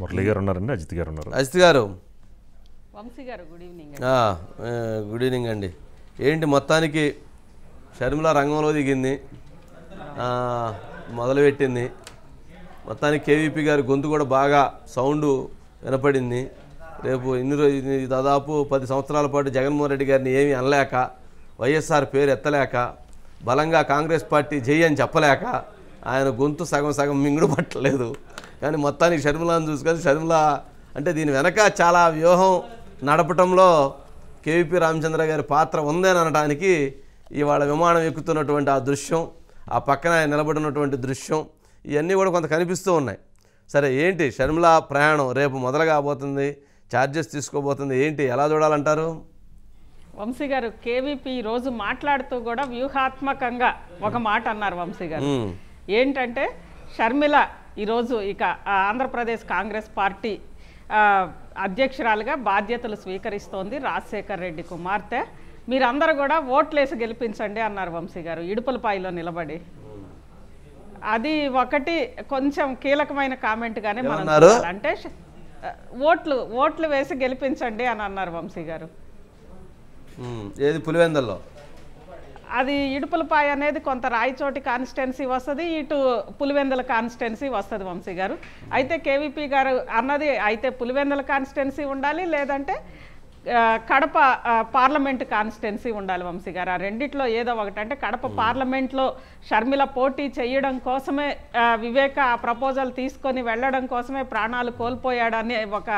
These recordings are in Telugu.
మురళి గారు ఉన్నారండి అజిత్ గారు ఉన్నారు అజిత్ గారు వంశీ గారు గుడ్ ఈవినింగ్ గుడ్ ఈవినింగ్ అండి ఏంటి మొత్తానికి షర్మిల రంగంలో దిగింది మొదలుపెట్టింది మొత్తానికి కేవీపీ గారి గొంతు కూడా బాగా సౌండ్ వినపడింది రేపు ఇన్ని రోజు దాదాపు పది సంవత్సరాల పాటు జగన్మోహన్ రెడ్డి గారిని ఏమీ అనలేక వైఎస్ఆర్ పేరు ఎత్తలేక బలంగా కాంగ్రెస్ పార్టీ జై అని చెప్పలేక ఆయన గొంతు సగం సగం మింగుడు పట్టలేదు కానీ మొత్తానికి షర్మిలాను చూసుకొని షర్మిల అంటే దీని వెనక చాలా వ్యూహం నడపటంలో కేవీపీ రామచంద్ర గారి పాత్ర ఉందని అనడానికి ఇవాళ విమానం ఎక్కుతున్నటువంటి ఆ దృశ్యం ఆ పక్కన నిలబడినటువంటి దృశ్యం ఇవన్నీ కూడా కొంత కనిపిస్తూ ఉన్నాయి సరే ఏంటి షర్మిల ప్రయాణం రేపు మొదలు కాబోతుంది ఛార్జెస్ తీసుకోబోతుంది ఏంటి ఎలా చూడాలంటారు వంశీ గారు కేవీపీ రోజు మాట్లాడుతూ కూడా వ్యూహాత్మకంగా ఒక మాట అన్నారు వంశీ గారు ఏంటంటే షర్మిల ఈరోజు ఇక ఆంధ్రప్రదేశ్ కాంగ్రెస్ పార్టీ అధ్యక్షురాలుగా బాధ్యతలు స్వీకరిస్తోంది రాజశేఖర్ రెడ్డి కుమార్తె మీరందరూ కూడా ఓట్లేసి గెలిపించండి అన్నారు వంశీ గారు ఇడుపులపాయిలో నిలబడి అది ఒకటి కొంచెం కీలకమైన కామెంట్గానే మనం అంటే ఓట్లు ఓట్లు వేసి గెలిపించండి అని అన్నారు వంశీ గారు ఏది పులివెందల్లో అది ఇడుపులపాయ అనేది కొంత రాయచోటి కాన్స్టిట్యున్సీ వస్తుంది ఇటు పులివెందుల కాన్స్టిట్యున్సీ వస్తుంది వంశీ గారు అయితే కేవీపీ గారు అన్నది అయితే పులివెందుల కాన్స్టిట్యున్సీ ఉండాలి లేదంటే కడప పార్లమెంట్ కాన్స్టిట్యున్సీ ఉండాలి వంశీ గారు ఆ రెండిట్లో ఏదో ఒకటి అంటే కడప పార్లమెంట్లో షర్మిల పోటీ చేయడం కోసమే వివేక ఆ ప్రపోజల్ తీసుకొని వెళ్ళడం కోసమే ప్రాణాలు కోల్పోయాడనే ఒక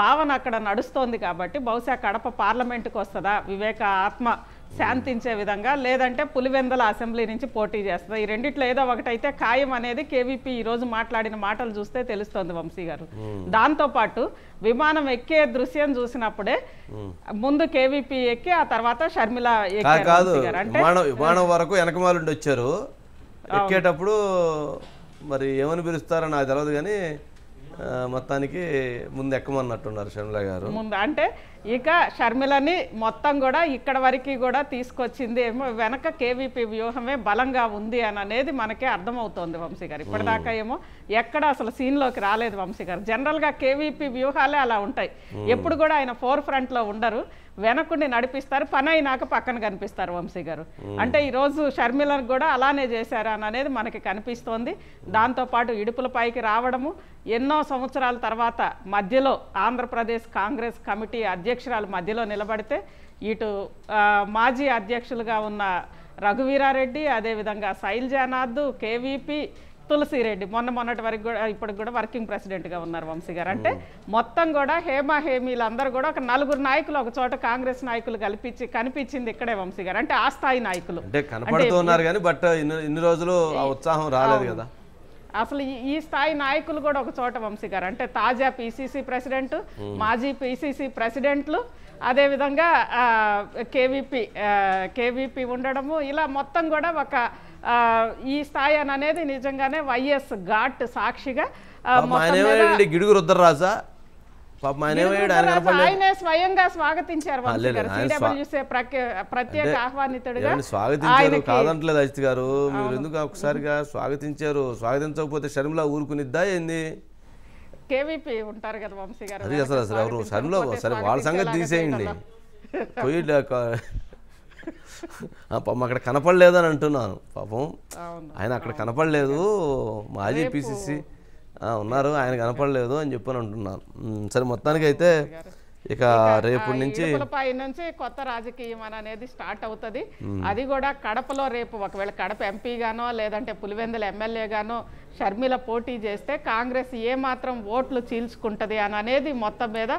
భావన అక్కడ నడుస్తోంది కాబట్టి బహుశా కడప పార్లమెంటుకు వస్తుందా వివేక ఆత్మ శాంతించే విధంగా లేదంటే పులివెందల అసెంబ్లీ నుంచి పోటీ చేస్తుంది ఈ రెండిట్లో ఏదో ఒకటైతే ఖాయం అనేది కేవీపీ రోజు మాట్లాడిన మాటలు చూస్తే తెలుస్తోంది వంశీ గారు దాంతోపాటు విమానం ఎక్కే దృశ్యం చూసినప్పుడే ముందు కేవీపీ ఎక్కి ఆ తర్వాత షర్మిల కాదు విమానం వరకు వెనకమాలుండి వచ్చారు ఎక్కేటప్పుడు మరి ఏమని పిలుస్తారో నాకు తెలియదు కానీ మొత్తానికి ముందు ఎక్కమన్నట్టున్నారు షర్మిల గారు ముందు అంటే ఇక షర్మిలని మొత్తం కూడా ఇక్కడ వరకు కూడా తీసుకొచ్చింది ఏమో వెనక కేవీపీ వ్యూహమే బలంగా ఉంది అని అనేది మనకే అర్థమవుతోంది వంశీ గారు ఇప్పటిదాకా ఏమో ఎక్కడ అసలు సీన్లోకి రాలేదు వంశీ గారు జనరల్గా కేవీపీ వ్యూహాలే అలా ఉంటాయి ఎప్పుడు కూడా ఆయన ఫోర్ ఫ్రంట్లో ఉండరు వెనకుండి నడిపిస్తారు పని అయినాక పక్కన కనిపిస్తారు వంశీ గారు అంటే ఈరోజు షర్మిలను కూడా అలానే చేశారు అని అనేది మనకి కనిపిస్తోంది దాంతోపాటు ఇడుపుల పైకి రావడము ఎన్నో సంవత్సరాల తర్వాత మధ్యలో ఆంధ్రప్రదేశ్ కాంగ్రెస్ కమిటీ అధ్యక్ష అధ్యక్షురాలు మధ్యలో నిలబడితే ఇటు మాజీ అధ్యక్షులుగా ఉన్న రఘువీరారెడ్డి అదేవిధంగా శైల్జానాథ్ కేవీపీ తులసిరెడ్డి మొన్న మొన్నటి వరకు కూడా ఇప్పటికి కూడా వర్కింగ్ ప్రెసిడెంట్గా ఉన్నారు వంశీ గారు అంటే మొత్తం కూడా హేమ హేమీలందరూ కూడా ఒక నలుగురు నాయకులు ఒక చోట కాంగ్రెస్ నాయకులు కల్పించి కనిపించింది ఇక్కడే వంశీ గారు అంటే ఆ స్థాయి నాయకులు అంటే కనపడుతున్నారు కానీ బట్ ఇన్ని రోజులు ఉత్సాహం రాలేదు కదా అసలు ఈ స్థాయి నాయకులు కూడా ఒక చోట వంశీ గారు అంటే తాజా పిసిసి ప్రెసిడెంట్ మాజీ పిసిసి ప్రెసిడెంట్లు అదేవిధంగా కేవిపి కేవీపీ ఉండడము ఇలా మొత్తం కూడా ఒక ఈ స్థాయి అనేది నిజంగానే వైఎస్ ఘాట్ సాక్షిగా గిడుగు రుద్రరాజా ఆయనే స్వయంగా స్వాగతించారు ప్రత్యేక ఆహ్వానితుడుగా స్వాగతించారు కాదంటలేదు అజిత్ గారు మీరు ఎందుకు ఒకసారిగా స్వాగతించారు స్వాగతించకపోతే షర్మిల ఊరుకునిద్దా ఏంది కేవీపీ ఉంటారు కదా వంశీ గారు అసలు అసలు ఎవరు షర్మిల సరే వాళ్ళ సంగతి తీసేయండి పోయి పాపం అక్కడ కనపడలేదు అని అంటున్నాను పాపం ఆయన అక్కడ కనపడలేదు మాజీ పిసిసి ఉన్నారు ఆయన కనపడలేదు అని చెప్పని అంటున్నారు సరే మొత్తానికి అయితే ఇక రేపు నుంచి నుంచి కొత్త రాజకీయం అనేది స్టార్ట్ అవుతుంది అది కూడా కడపలో రేపు ఒకవేళ కడప ఎంపీ గానో లేదంటే పులివెందుల గానో షర్మిల పోటీ చేస్తే కాంగ్రెస్ ఏమాత్రం ఓట్లు చీల్చుకుంటుంది అని అనేది మొత్తం మీద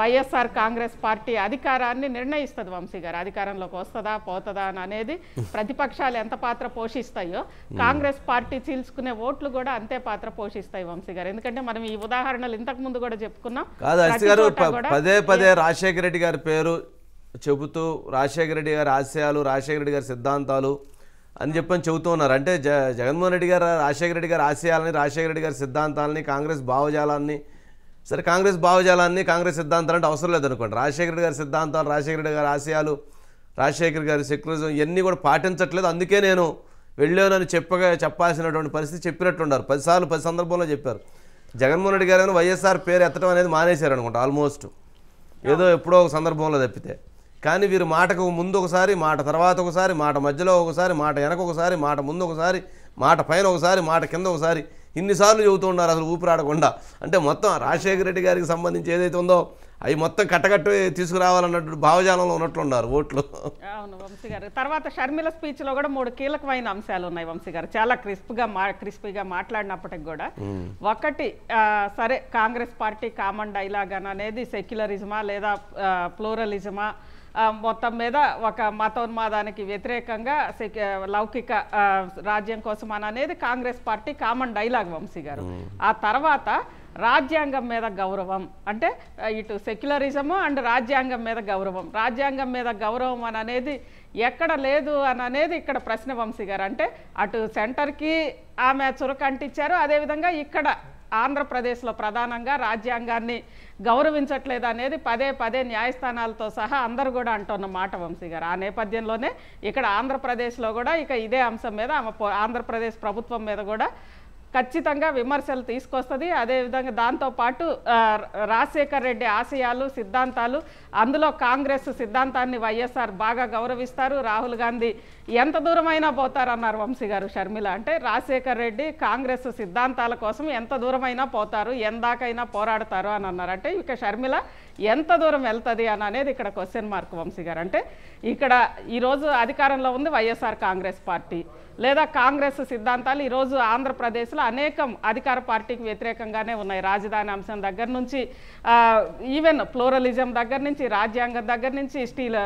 వైఎస్ఆర్ కాంగ్రెస్ పార్టీ అధికారాన్ని నిర్ణయిస్తుంది వంశీ గారు అధికారంలోకి వస్తుందా పోతుందా అని అనేది ప్రతిపక్షాలు ఎంత పాత్ర పోషిస్తాయో కాంగ్రెస్ పార్టీ చీల్చుకునే ఓట్లు కూడా అంతే పాత్ర పోషిస్తాయి వంశీ గారు ఎందుకంటే మనం ఈ ఉదాహరణలు ఇంతకు ముందు కూడా చెప్పుకున్నాం పదే పదే రాజశేఖర రెడ్డి గారి పేరు చెబుతూ రాజశేఖర రెడ్డి గారి ఆశయాలు రాజశేఖర రెడ్డి గారి సిద్ధాంతాలు అని చెప్పని చెబుతూ ఉన్నారు అంటే జ జగన్మోహన్ రెడ్డి గారు రాజశేఖర రెడ్డి గారు ఆశయాలని రాజశేఖర రెడ్డి గారి సిద్ధాంతాలని కాంగ్రెస్ భావజాలాన్ని సరే కాంగ్రెస్ భావజాలాన్ని కాంగ్రెస్ సిద్ధాంతాలు అంటే అవసరం లేదనుకోండి రాజశేఖర రెడ్డి గారి సిద్ధాంతాలు రాజశేఖర రెడ్డి గారి ఆశయాలు రాజశేఖర గారి సెక్యులరిజం ఇవన్నీ కూడా పాటించట్లేదు అందుకే నేను వెళ్ళానని చెప్పగా చెప్పాల్సినటువంటి పరిస్థితి చెప్పినట్లున్నారు పదిసార్లు పది సందర్భంలో చెప్పారు జగన్మోహన్ రెడ్డి గారు వైఎస్ఆర్ పేరు ఎత్తడం అనేది మానేశారు అనుకుంటా ఆల్మోస్ట్ ఏదో ఎప్పుడో ఒక సందర్భంలో తప్పితే కానీ వీరు మాటకు ముందు ఒకసారి మాట తర్వాత ఒకసారి మాట మధ్యలో ఒకసారి మాట వెనక ఒకసారి మాట ముందు ఒకసారి మాట పైన ఒకసారి మాట కింద ఒకసారి ఇన్నిసార్లు చెబుతూ ఉన్నారు అసలు ఊపిరాడకుండా అంటే మొత్తం రాజశేఖర రెడ్డి గారికి సంబంధించి ఏదైతే ఉందో అవి మొత్తం కట్టకట్టు తీసుకురావాలన్నట్టు భావజాలంలో ఉన్నట్లున్నారు ఓట్లు అవును వంశీ గారు తర్వాత షర్మిల స్పీచ్లో కూడా మూడు కీలకమైన అంశాలు ఉన్నాయి వంశీ గారు చాలా క్రిస్ప్గా మా క్రిస్పీగా మాట్లాడినప్పటికి కూడా ఒకటి సరే కాంగ్రెస్ పార్టీ కామన్ డైలాగ్ అనేది సెక్యులరిజమా లేదా ప్లూరలిజమా మొత్తం మీద ఒక మతోన్మాదానికి వ్యతిరేకంగా లౌకిక రాజ్యం కోసం అని అనేది Congress party common dialogue Vamshi గారు ఆ తర్వాత రాజ్యాంగం మీద గౌరవం అంటే ఇటు సెక్యులరిజము అండ్ రాజ్యాంగం మీద గౌరవం రాజ్యాంగం మీద గౌరవం అని అనేది ఎక్కడ లేదు అని అనేది ఇక్కడ ప్రశ్న వంశీ గారు అంటే అటు సెంటర్కి ఆమె చురకంటిచ్చారు అదేవిధంగా ఇక్కడ ఆంధ్రప్రదేశ్లో ప్రధానంగా రాజ్యాంగాన్ని గౌరవించట్లేదు అనేది పదే పదే న్యాయస్థానాలతో సహా అందరు కూడా అంటున్న మాట వంశీ గారు ఆ నేపథ్యంలోనే ఇక్కడ ఆంధ్రప్రదేశ్లో కూడా ఇక ఇదే అంశం మీద ఆమె ఆంధ్రప్రదేశ్ ప్రభుత్వం మీద కూడా ఖచ్చితంగా విమర్శలు తీసుకొస్తుంది అదేవిధంగా దాంతోపాటు రాజశేఖర్ రెడ్డి ఆశయాలు సిద్ధాంతాలు అందులో కాంగ్రెస్ సిద్ధాంతాన్ని వైఎస్ఆర్ బాగా గౌరవిస్తారు రాహుల్ గాంధీ ఎంత దూరమైనా పోతారన్నారు వంశీ గారు షర్మిల అంటే రాజశేఖర్ రెడ్డి కాంగ్రెస్ సిద్ధాంతాల కోసం ఎంత దూరమైనా పోతారు ఎందాకైనా పోరాడతారు అని అన్నారు అంటే ఇక షర్మిల ఎంత దూరం వెళ్తుంది అని అనేది ఇక్కడ క్వశ్చన్ మార్క్ వంశీ గారు అంటే ఇక్కడ ఈరోజు అధికారంలో ఉంది వైఎస్ఆర్ కాంగ్రెస్ పార్టీ లేదా కాంగ్రెస్ సిద్ధాంతాలు ఈరోజు ఆంధ్రప్రదేశ్లో అనేకం అధికార పార్టీకి వ్యతిరేకంగానే ఉన్నాయి రాజధాని అంశం దగ్గర నుంచి ఈవెన్ ఫ్లోరలిజం దగ్గర నుంచి రాజ్యాంగం దగ్గర నుంచి స్టీల్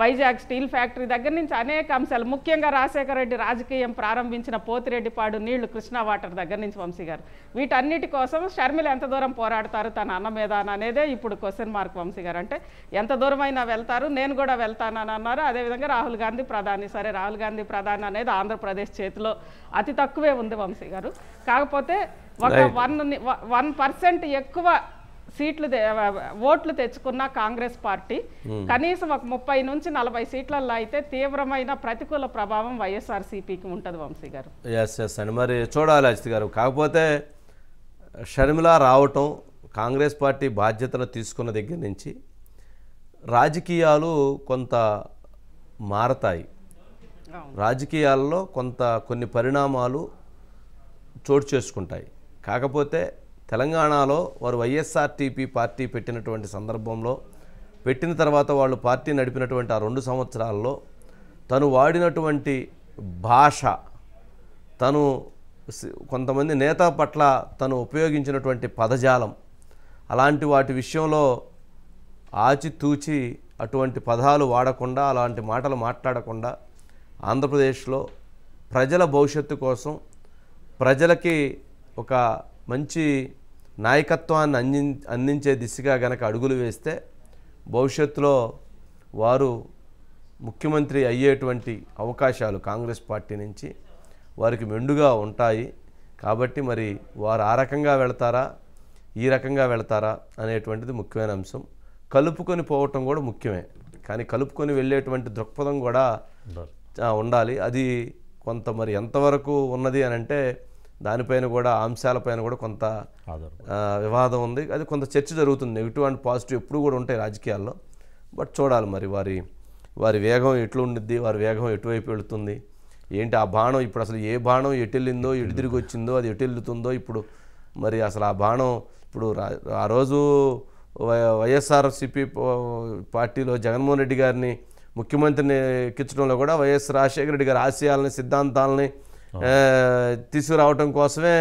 వైజాగ్ స్టీల్ ఫ్యాక్టరీ దగ్గర నుంచి అనేక అంశాలు ముఖ్యంగా రాజశేఖర రెడ్డి రాజకీయం ప్రారంభించిన పోతిరెడ్డిపాడు నీళ్లు కృష్ణా వాటర్ దగ్గర నుంచి వంశీ గారు వీటన్నిటి కోసం షర్మిల ఎంత దూరం పోరాడతారు తన అన్న మీద అనేదే ఇప్పుడు క్వశ్చన్ మార్క్ వంశీ గారు అంటే ఎంత అయినా వెళ్తారు నేను కూడా వెళ్తానని అన్నారు అదేవిధంగా రాహుల్ గాంధీ ప్రధాని సరే రాహుల్ గాంధీ ప్రధాని అనేది ఆంధ్రప్రదేశ్ చేతిలో అతి తక్కువే ఉంది వంశీ గారు కాకపోతే ఒక వన్ వన్ పర్సెంట్ ఎక్కువ సీట్లు ఓట్లు తెచ్చుకున్న కాంగ్రెస్ పార్టీ కనీసం ఒక ముప్పై నుంచి నలభై సీట్లలో అయితే తీవ్రమైన ప్రతికూల ప్రభావం వైఎస్ఆర్సీపీకి ఉంటుంది వంశీ గారు ఎస్ ఎస్ అని మరి చూడాలి అజిత్ గారు కాకపోతే షర్మిల రావటం కాంగ్రెస్ పార్టీ బాధ్యతలు తీసుకున్న దగ్గర నుంచి రాజకీయాలు కొంత మారతాయి రాజకీయాల్లో కొంత కొన్ని పరిణామాలు చోటు చేసుకుంటాయి కాకపోతే తెలంగాణలో వారు వైఎస్ఆర్టీపీ పార్టీ పెట్టినటువంటి సందర్భంలో పెట్టిన తర్వాత వాళ్ళు పార్టీ నడిపినటువంటి ఆ రెండు సంవత్సరాల్లో తను వాడినటువంటి భాష తను కొంతమంది నేత పట్ల తను ఉపయోగించినటువంటి పదజాలం అలాంటి వాటి విషయంలో ఆచితూచి అటువంటి పదాలు వాడకుండా అలాంటి మాటలు మాట్లాడకుండా ఆంధ్రప్రదేశ్లో ప్రజల భవిష్యత్తు కోసం ప్రజలకి ఒక మంచి నాయకత్వాన్ని అంది అందించే దిశగా గనక అడుగులు వేస్తే భవిష్యత్తులో వారు ముఖ్యమంత్రి అయ్యేటువంటి అవకాశాలు కాంగ్రెస్ పార్టీ నుంచి వారికి మెండుగా ఉంటాయి కాబట్టి మరి వారు ఆ రకంగా వెళతారా ఈ రకంగా వెళతారా అనేటువంటిది ముఖ్యమైన అంశం కలుపుకొని పోవటం కూడా ముఖ్యమే కానీ కలుపుకొని వెళ్ళేటువంటి దృక్పథం కూడా ఉండాలి అది కొంత మరి ఎంతవరకు ఉన్నది అని అంటే దానిపైన కూడా అంశాలపైన కూడా కొంత వివాదం ఉంది అది కొంత చర్చ జరుగుతుంది నెగిటివ్ అండ్ పాజిటివ్ ఎప్పుడు కూడా ఉంటాయి రాజకీయాల్లో బట్ చూడాలి మరి వారి వారి వేగం ఎట్లా ఉండిద్ది వారి వేగం ఎటువైపు వెళుతుంది ఏంటి ఆ బాణం ఇప్పుడు అసలు ఏ బాణం ఎటు వెళ్ళిందో ఎటు తిరిగి వచ్చిందో అది ఎటు ఇప్పుడు మరి అసలు ఆ బాణం ఇప్పుడు ఆ రోజు వైఎస్ఆర్సిపి పార్టీలో జగన్మోహన్ రెడ్డి గారిని ముఖ్యమంత్రిని ఎక్కించడంలో కూడా వైఎస్ రాజశేఖర రెడ్డి గారి ఆశయాలని సిద్ధాంతాలని తీసుకురావటం కోసమే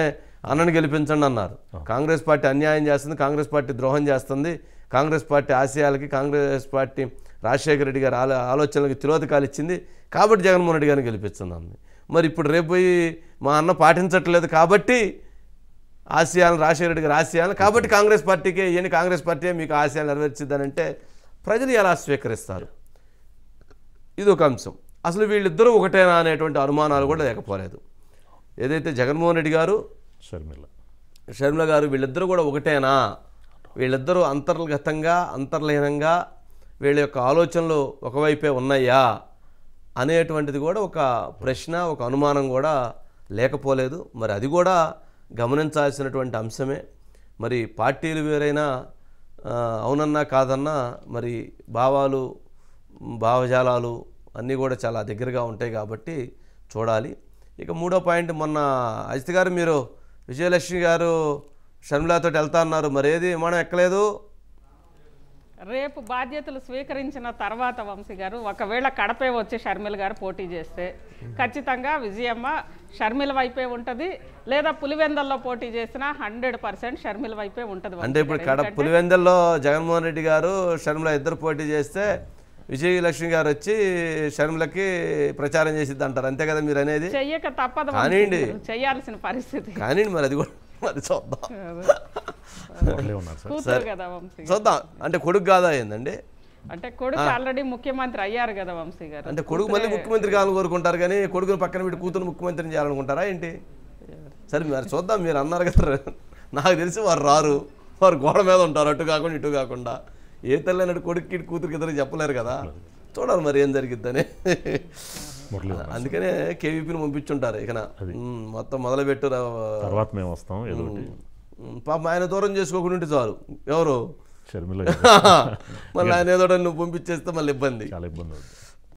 అన్నను గెలిపించండి అన్నారు కాంగ్రెస్ పార్టీ అన్యాయం చేస్తుంది కాంగ్రెస్ పార్టీ ద్రోహం చేస్తుంది కాంగ్రెస్ పార్టీ ఆశయాలకి కాంగ్రెస్ పార్టీ రాజశేఖర రెడ్డి గారి ఆలో ఆలోచనలకు తిలోదకాలు ఇచ్చింది కాబట్టి జగన్మోహన్ రెడ్డి గారిని గెలిపిస్తున్నాను మరి ఇప్పుడు రేపు పోయి మా అన్న పాటించట్లేదు కాబట్టి ఆశయాలను రాజశేఖర రెడ్డి గారి ఆశయాలను కాబట్టి కాంగ్రెస్ పార్టీకి ఇవన్నీ కాంగ్రెస్ పార్టీ మీకు ఆశయాలు నెరవేర్చిద్దానంటే ప్రజలు ఎలా స్వీకరిస్తారు ఇది ఒక అంశం అసలు వీళ్ళిద్దరూ ఒకటేనా అనేటువంటి అనుమానాలు కూడా లేకపోలేదు ఏదైతే జగన్మోహన్ రెడ్డి గారు షర్మిల షర్మిల గారు వీళ్ళిద్దరూ కూడా ఒకటేనా వీళ్ళిద్దరూ అంతర్గతంగా అంతర్లీనంగా వీళ్ళ యొక్క ఆలోచనలు ఒకవైపే ఉన్నాయా అనేటువంటిది కూడా ఒక ప్రశ్న ఒక అనుమానం కూడా లేకపోలేదు మరి అది కూడా గమనించాల్సినటువంటి అంశమే మరి పార్టీలు వేరైనా అవునన్నా కాదన్నా మరి భావాలు భావజాలాలు అన్నీ కూడా చాలా దగ్గరగా ఉంటాయి కాబట్టి చూడాలి ఇక మూడో పాయింట్ మొన్న అజిత్ గారు మీరు విజయలక్ష్మి గారు షర్మిలాతో వెళ్తా అన్నారు మరి ఏది మనం ఎక్కలేదు రేపు బాధ్యతలు స్వీకరించిన తర్వాత వంశీ గారు ఒకవేళ కడపే వచ్చి షర్మిల గారు పోటీ చేస్తే ఖచ్చితంగా విజయమ్మ షర్మిల వైపే ఉంటుంది లేదా పులివెందల్లో పోటీ చేసినా హండ్రెడ్ పర్సెంట్ షర్మిల వైపే ఉంటుంది అంటే ఇప్పుడు పులివెందల్లో జగన్మోహన్ రెడ్డి గారు షర్మిల ఇద్దరు పోటీ చేస్తే విజయలక్ష్మి గారు వచ్చి షర్మిలకి ప్రచారం చేసిద్ది అంటారు అంతే కదా మీరు అనేది చెయ్యక తప్పదు కానివ్వండి చేయాల్సిన పరిస్థితి కానివ్వండి మరి అది కూడా మరి చూద్దాం చూద్దాం అంటే కొడుకు కాదా ఏందండి అంటే కొడుకు ఆల్రెడీ ముఖ్యమంత్రి అయ్యారు కదా వంశీ గారు అంటే కొడుకు మళ్ళీ ముఖ్యమంత్రి కావాలని కోరుకుంటారు కానీ కొడుకుని పక్కన పెట్టి కూతురు ముఖ్యమంత్రిని చేయాలనుకుంటారా ఏంటి సరే మరి చూద్దాం మీరు అన్నారు కదా నాకు తెలిసి వారు రారు వారు గోడ మీద ఉంటారు అటు కాకుండా ఇటు కాకుండా ఏ తల్లి అన్నాడు కొడుక్కి కూతురు ఇద్దరు చెప్పలేరు కదా చూడాలి మరి ఏం జరిగిద్దని అందుకనే కేవీపీని పంపించుంటారు ఇక మొత్తం మొదలుపెట్టు తర్వాత మేము వస్తాం పాప ఆయన దూరం చేసుకోకుండా ఉంటే చాలు ఎవరు మళ్ళీ ఆయన ఏదో నువ్వు పంపించేస్తే మళ్ళీ ఇబ్బంది చాలా ఇబ్బంది